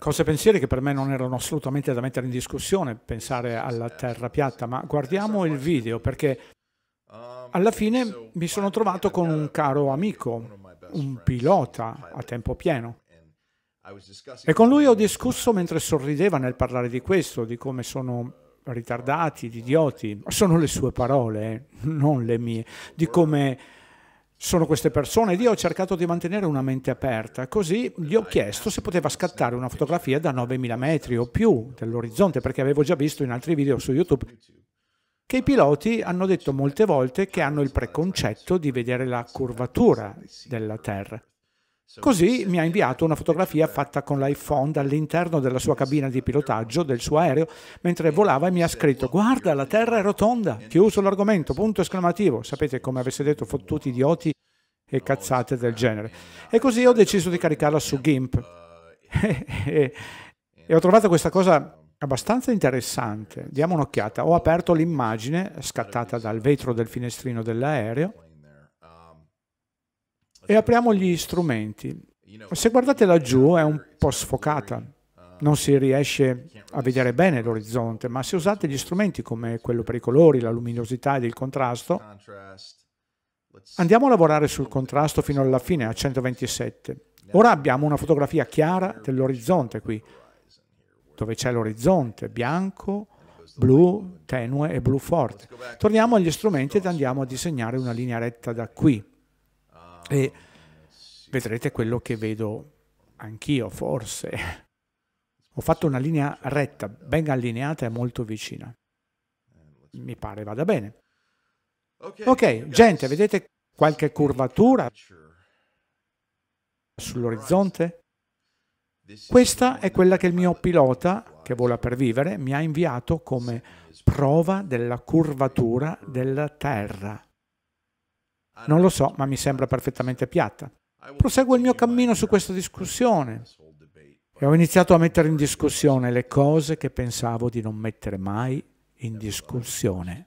cose e pensieri che per me non erano assolutamente da mettere in discussione, pensare alla terra piatta, ma guardiamo il video perché alla fine mi sono trovato con un caro amico, un pilota a tempo pieno. E con lui ho discusso mentre sorrideva nel parlare di questo, di come sono ritardati, di idioti, sono le sue parole, eh, non le mie, di come sono queste persone. ed Io ho cercato di mantenere una mente aperta, così gli ho chiesto se poteva scattare una fotografia da 9.000 metri o più dell'orizzonte, perché avevo già visto in altri video su YouTube che i piloti hanno detto molte volte che hanno il preconcetto di vedere la curvatura della Terra. Così mi ha inviato una fotografia fatta con l'iPhone dall'interno della sua cabina di pilotaggio del suo aereo mentre volava e mi ha scritto guarda la terra è rotonda, chiuso l'argomento, punto esclamativo. Sapete come avesse detto fottuti idioti e cazzate del genere. E così ho deciso di caricarla su GIMP. e ho trovato questa cosa abbastanza interessante. Diamo un'occhiata. Ho aperto l'immagine scattata dal vetro del finestrino dell'aereo e apriamo gli strumenti. Se guardate laggiù è un po' sfocata, non si riesce a vedere bene l'orizzonte, ma se usate gli strumenti come quello per i colori, la luminosità ed il contrasto, andiamo a lavorare sul contrasto fino alla fine, a 127. Ora abbiamo una fotografia chiara dell'orizzonte qui, dove c'è l'orizzonte bianco, blu tenue e blu forte. Torniamo agli strumenti ed andiamo a disegnare una linea retta da qui e vedrete quello che vedo anch'io, forse. Ho fatto una linea retta, ben allineata e molto vicina. Mi pare vada bene. Ok, gente, vedete qualche curvatura sull'orizzonte? Questa è quella che il mio pilota, che vola per vivere, mi ha inviato come prova della curvatura della Terra. Non lo so, ma mi sembra perfettamente piatta. Proseguo il mio cammino su questa discussione e ho iniziato a mettere in discussione le cose che pensavo di non mettere mai in discussione.